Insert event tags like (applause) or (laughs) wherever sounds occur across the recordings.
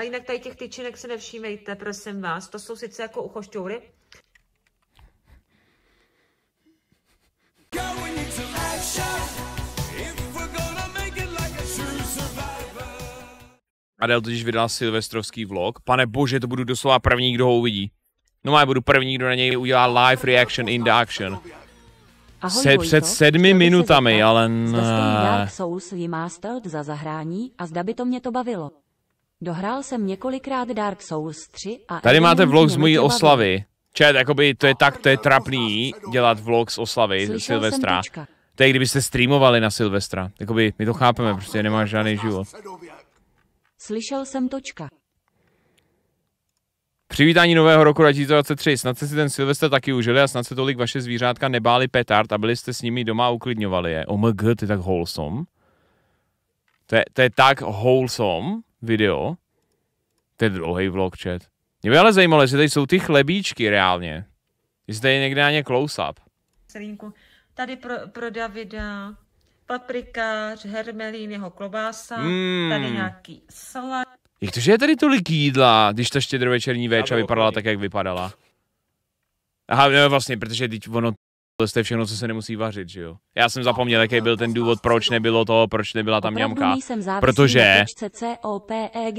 A jinak tady těch tyčinek se nevšímejte, prosím vás. To jsou sice jako uchošťoury. Adel totiž vydal silvestrovský vlog. Pane bože, to budu doslova první, kdo ho uvidí. No já budu první, kdo na něj udělá live reaction in the action. Ahoj, Se, před sedmi minutami, se ale... Zda Souls Remastered za zahrání a zda by to mě to bavilo. Dohrál jsem několikrát Dark Souls 3 a... Tady máte vlog z mojí oslavy. Čet, jakoby to je tak, to je trapný dělat vlog z oslavy Slyšel Silvestra. To je, kdybyste streamovali na Silvestra. Jakoby, my to chápeme, prostě nemá žádný život. Slyšel jsem točka. Přivítání nového roku 2023. Snad jste si ten Silvestr taky užili a snad se tolik vaše zvířátka nebáli petard a byli jste s nimi doma a uklidňovali je. OMG, oh ty tak wholesome. To je, to je tak wholesome video. Ten druhý vlog chat. Mě by ale zajímalo, jestli tady jsou ty chlebíčky reálně. Jestli tady je někde na ně close-up. Tady pro, pro Davida paprikář, hermelín, jeho klobása, mm. tady nějaký salát. Jak to, že je tady tolik jídla, když ta štědrovečerní véča vypadala tak, jak vypadala? Aha, no, vlastně, protože teď ono to je všechno, co se nemusí vařit, že jo. Já jsem zapomněl, jaký byl ten důvod, proč nebylo to, proč nebyla tam ňamka. Protože, e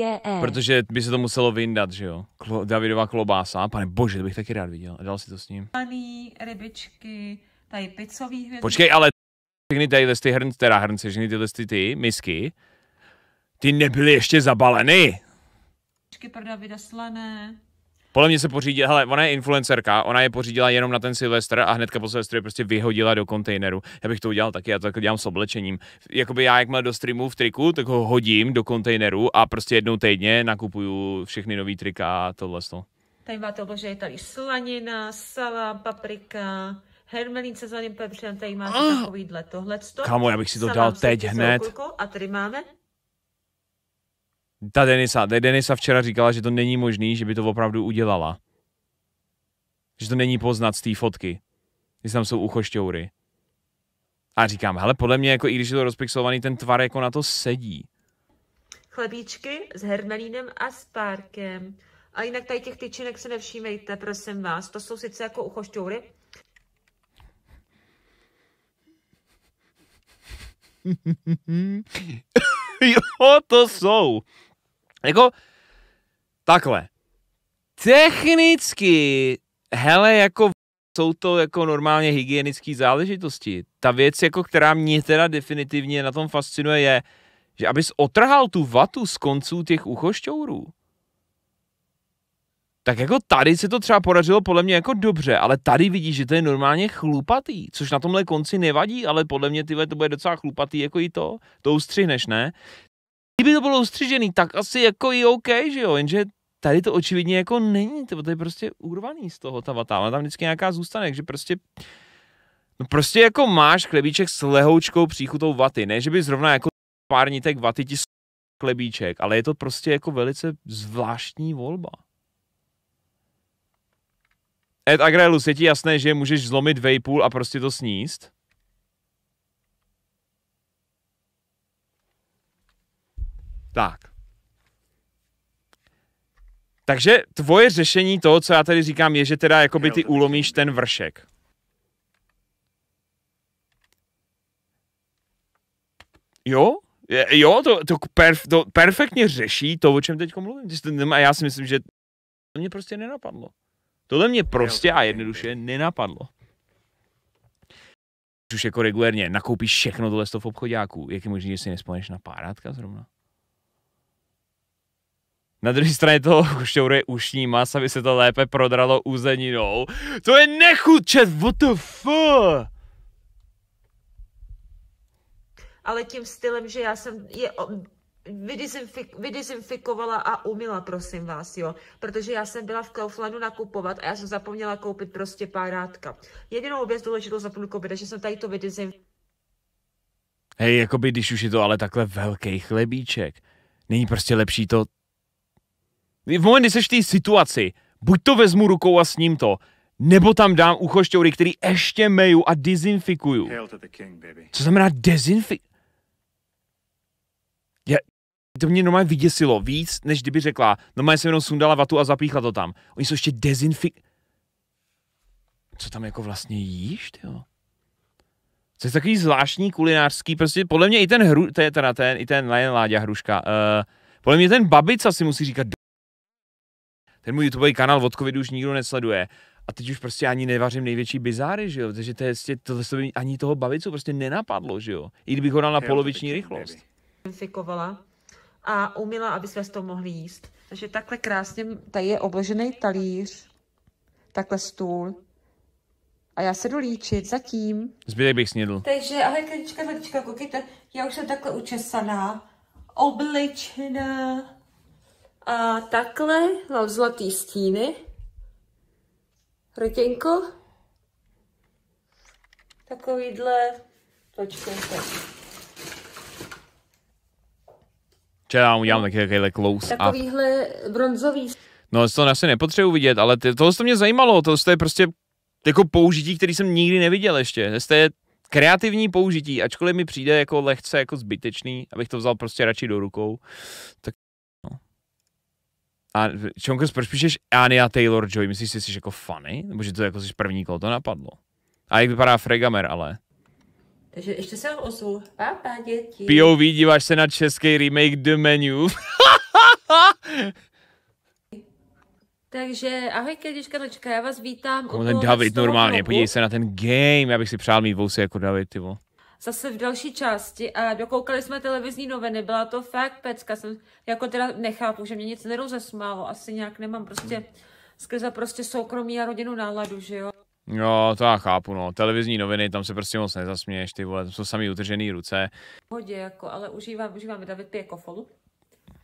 e. protože by se to muselo vyndat, že jo. Klo, Davidová klobása, pane bože, to bych taky rád viděl. Dal si to s ním. Počkej, ale všechny tyhle ty hrnce, teda hrnce, všechny tyhle ty, ty misky, ty nebyly ještě zabaleny. Pro Davida slané. Podle mě se pořídila, hele, ona je influencerka, ona je pořídila jenom na ten Silvestr a hnedka po Silvestru je prostě vyhodila do kontejneru. Já bych to udělal taky, já to tak dělám s oblečením. Jakoby já, jakmile do streamu v triku, tak ho hodím do kontejneru a prostě jednou týdně nakupuju všechny nový trika a tohle. Tady máte oblože, je tady slanina, salám, paprika, hermelín se zvaným pepřem, tady máte oh. takovýhle tohleto. Kamo, já bych si to dal teď hned. A tady máme ta Denisa, ta Denisa včera říkala, že to není možný, že by to opravdu udělala. Že to není poznat z té fotky, že tam jsou uchošťoury. A říkám, hele, podle mě, jako i když je to rozpixovaný, ten tvar jako na to sedí. Chlebíčky s hermelínem a s párkem. A jinak tady těch tyčinek se nevšímejte, prosím vás. To jsou sice jako uchošťoury. (laughs) jo, to jsou. Jako, takhle. Technicky, hele, jako jsou to jako normálně hygienické záležitosti. Ta věc, jako která mě teda definitivně na tom fascinuje, je, že abys otrhal tu vatu z konců těch uchošťourů, tak jako tady se to třeba podařilo podle mě jako dobře, ale tady vidíš, že to je normálně chlupatý, což na tomhle konci nevadí, ale podle mě tyhle to bude docela chlupatý jako i to, to ustřihneš, ne? Kdyby to bylo ustřižený, tak asi jako i OK, že jo, jenže tady to očividně jako není, to je prostě urvaný z toho ta ona tam vždycky nějaká zůstane, takže prostě No prostě jako máš chlebíček s lehoučkou příchutou vaty, ne že by zrovna jako pár nitek vaty ti chlebíček, ale je to prostě jako velice zvláštní volba. Ed Agrelus, je ti jasné, že můžeš zlomit vejpůl a prostě to sníst? Tak. Takže tvoje řešení toho, co já tady říkám, je, že teda jakoby ty ulomíš ten vršek. Jo? Jo, to, to, perf, to perfektně řeší to, o čem teď mluvím. A já si myslím, že to mě prostě nenapadlo. Tohle mě prostě a jednoduše nenapadlo. Už jako regulérně nakoupíš všechno tohle v obchodáků. Jak je možné, že si nespomeneš na párátka zrovna? Na druhé straně toho je ušní mas, aby se to lépe prodralo úzeninou. To je nechut, chat, what the fuck? Ale tím stylem, že já jsem je vydezinfik, vydezinfikovala a umila, prosím vás, jo. Protože já jsem byla v Kauflandu nakupovat a já jsem zapomněla koupit prostě párátka. Jedinou věc důležitou zapomněla koupit, že jsem tady to vydezinfikovala. Hej, jakoby když už je to ale takhle velký chlebíček. Není prostě lepší to v moment, kdy seš v té situaci, buď to vezmu rukou a s ním to, nebo tam dám ucho šťoury, který ještě meju a dezinfikuju. Co znamená dezinfik... Já, to mě normálně vyděsilo víc, než kdyby řekla, normálně jsem jenom sundala vatu a zapíchla to tam. Oni jsou ještě dezinfik... Co tam jako vlastně jíš, jo? To je takový zvláštní kulinářský, prostě podle mě i ten hru, teda ten, i ten Lion Láďa hruška, uh, podle mě ten babica si musí říkat, ten můj YouTube kanál od covidu už nikdo nesleduje. A teď už prostě ani nevařím největší bizáry, že jo? Takže to je, prostě- to, to by ani toho bavicu prostě nenapadlo, že jo? I kdybych ho dal na poloviční rychlost. Infikovala a umila, aby jsme to mohli jíst. Takže takhle krásně, tady je obložený talíř, takhle stůl. A já se jdu líčit zatím. Zbytek bych snědl. Takže, ale klička, klička, koukejte, já už jsem takhle učesaná, obličená. A takhle mám zlatý stíny. Rtěnko. Takovýhle. Počkejte. Já udělám taky takovýhle close Takovýhle bronzový. No, to asi nepotřebuji vidět, ale ty, tohle to mě zajímalo, to je prostě jako použití, který jsem nikdy neviděl ještě. To je kreativní použití, ačkoliv mi přijde jako lehce jako zbytečný, abych to vzal prostě radši do rukou, tak a Čonkers, proč píšeš Ania Taylor-Joy? Myslíš si, že jsi jako funny? Nebo že to jako jsi první, koho to napadlo? A jak vypadá Fregamer, ale? Takže ještě se osu. Pápa, děti. POV, díváš se na český remake The Menu. (laughs) Takže ahoj, Kedička, dočka, já vás vítám. Komu ten David normálně, podívej se na ten game, já bych si přál mít vousy jako David, ty vole zase v další části a dokoukali jsme televizní noviny, byla to fakt pecka, jsem jako teda nechápu, že mě nic nerozesmálo, asi nějak nemám prostě skrze prostě soukromí a rodinu náladu, že jo. Jo, to já chápu, no. Televizní noviny, tam se prostě moc nezasměješ, ty vole, tam jsou samý utržený ruce. Hodě, jako, ale užívám, užívám David pije kofolu.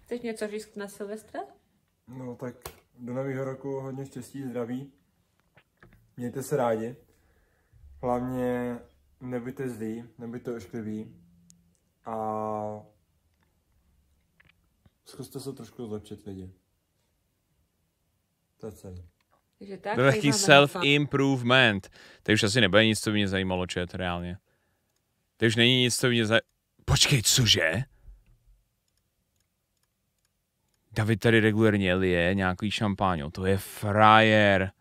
Chceš něco říct na Silvestra? No, tak do nového roku hodně štěstí, zdraví. Mějte se rádi. Hlavně nebuďte zlí, nebuďte ošklivý a zkuste se trošku zlepšit lidi. To je celý. Takže tak, to je self-improvement. To už asi nebude nic, co by mě zajímalo, čet, reálně. To už není nic, co by mě za... Počkej, cože? David tady regulérně lije nějaký šampáň. to je frajer.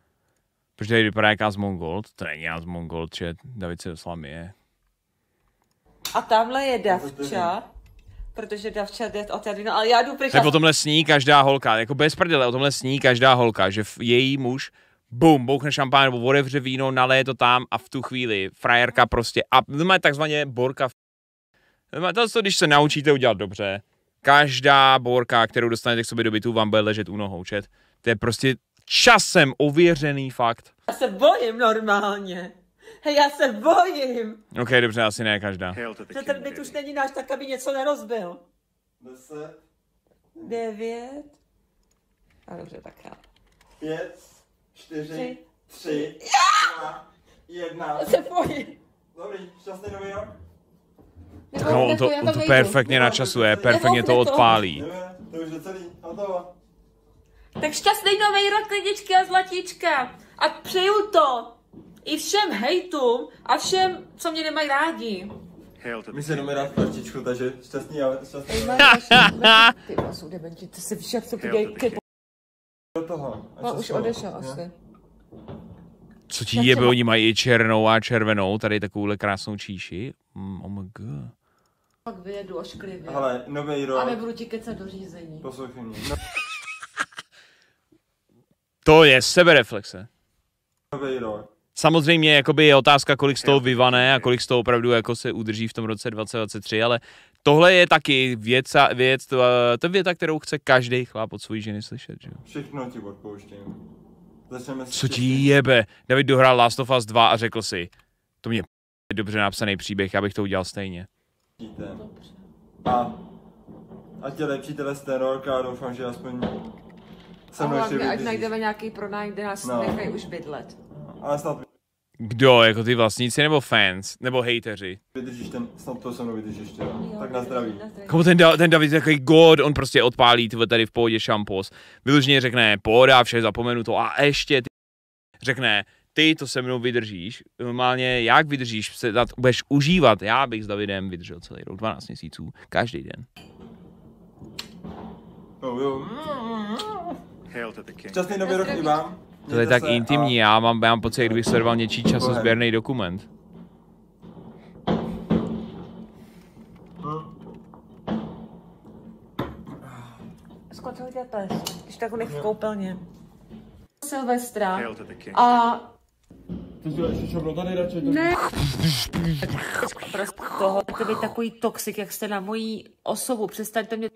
Protože tady vypadá jak Asmongold, Gold, to není Asmongold, Gold, že David se doslám je. A tamhle je Davča, protože Davča jde od tady, no ale já jdu pryč. Tak o tomhle sní každá holka, jako bez prdele, o tomhle sní každá holka, že její muž bum, bouchne šampán nebo otevře víno, naléje to tam a v tu chvíli frajerka prostě, a má takzvaně borka. To, to, když se naučíte udělat dobře, každá borka, kterou dostanete k sobě do bytu, vám bude ležet u nohou, čet. To je prostě časem ověřený fakt. Já se bojím normálně. Hej, já se bojím. Ok, dobře, asi ne každá. Že ten byt už není náš, tak aby něco nerozbil. Deset. Devět. A dobře, tak já. Pět, čtyři, tři, tři jedna. Já se bojím. Dobrý, šťastný nový rok. No, to, to, to perfektně načasuje, perfektně to odpálí. To už je celý, hotovo. Tak šťastný nový rok, lidičky a zlatíčka. A přeju to i všem hejtům a všem, co mě nemají rádi. My se jdeme rád v partičku, takže šťastný a šťastný. Ty jsou to se však co podívej, ty Do toho. No, už odešel asi. Co ti oni mají i černou a červenou, tady takovouhle krásnou číši. Mm, oh my god. Pak vyjedu až klidně. Hele, nový rok. A nebudu ti kecat do řízení. Poslouchej mě. No. To je sebereflexe. Samozřejmě jakoby je otázka, kolik z toho vyvané a kolik z toho opravdu jako se udrží v tom roce 2023, ale tohle je taky věc, věc to, to je věta, kterou chce každý chlap od svojí ženy slyšet. Že? Všechno ti odpouštím. Co ti jebe? David dohrál Last of Us 2 a řekl si, to mě je dobře napsaný příběh, abych to udělal stejně. A, a tě lepší tenhle rok a doufám, že aspoň se a hlavně, ať najdeme nějaký pronájem, kde nás no. nechají už bydlet. Ale snad kdo, jako ty vlastníci nebo fans, nebo hejteři? Vydržíš ten, snad to se mnou vydržíš ještě, jo. tak na zdraví. Komu ten, ten David je takový god, on prostě odpálí tvo, tady v pohodě šampos. Vyloženě řekne, pohoda, vše zapomenu to a ještě ty řekne, ty to se mnou vydržíš, normálně jak vydržíš, se dát, budeš užívat, já bych s Davidem vydržel celý rok, 12 měsíců, každý den. Oh, jo. Mm, mm, mm. Šťastný nový rok i vám. To je tak intimní, a... já mám, já mám pocit, kdybych sledoval něčí časozběrný dokument. Hm? Skončil tě test, když takhle v koupelně. Silvestra a... Ty jsi ještě černo tady Ne. Prostě toho, to takový toxik, jak jste na mojí osobu, přestaňte mě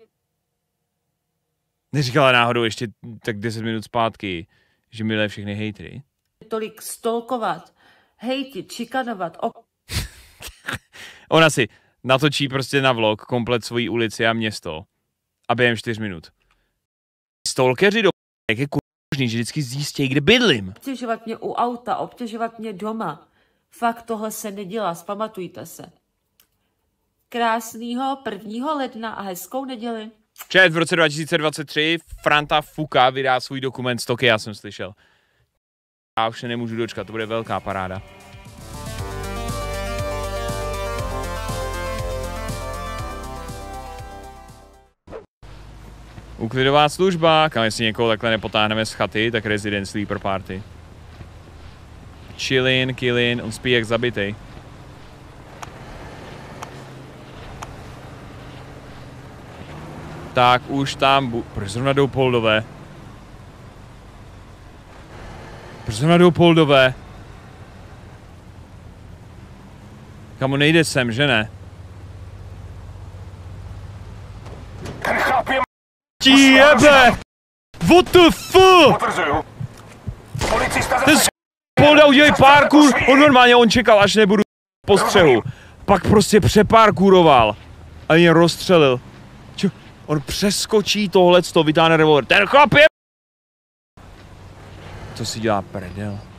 Neříkala náhodou ještě tak 10 minut zpátky, že milé všechny hejtry? Tolik stolkovat, hejtit, čikanovat. ok. (laughs) Ona si natočí prostě na vlog komplet svojí ulici a město a během 4 minut. Stolkeři do jak je možný, že vždycky zjistějí, kde bydlím. Obtěžovat mě u auta, obtěžovat mě doma. Fakt tohle se nedělá, spamatujte se. Krásného prvního ledna a hezkou neděli. Čet v roce 2023 Franta Fuka vydá svůj dokument Stoky, já jsem slyšel. Já už se nemůžu dočkat, to bude velká paráda. Uklidová služba, kam jestli někoho takhle nepotáhneme z chaty, tak Resident Sleeper Party. Chillin, killin, on spí jak zabitej. tak už tam... Bu- Proč zrovna jdou poldové? Proč zrovna jdou poldové? Kamu nejde sem, že ne? Ten chlap je... Ti jebe! What the fuck? Potvrzuju. Policista Ten s... polda udělej parkour, on normálně on čekal, až nebudu postřehu. Pak prostě přeparkuroval a mě rozstřelil. On přeskočí tohle, to vytáhne revolver. Ten chlap je... To si dělá prdel?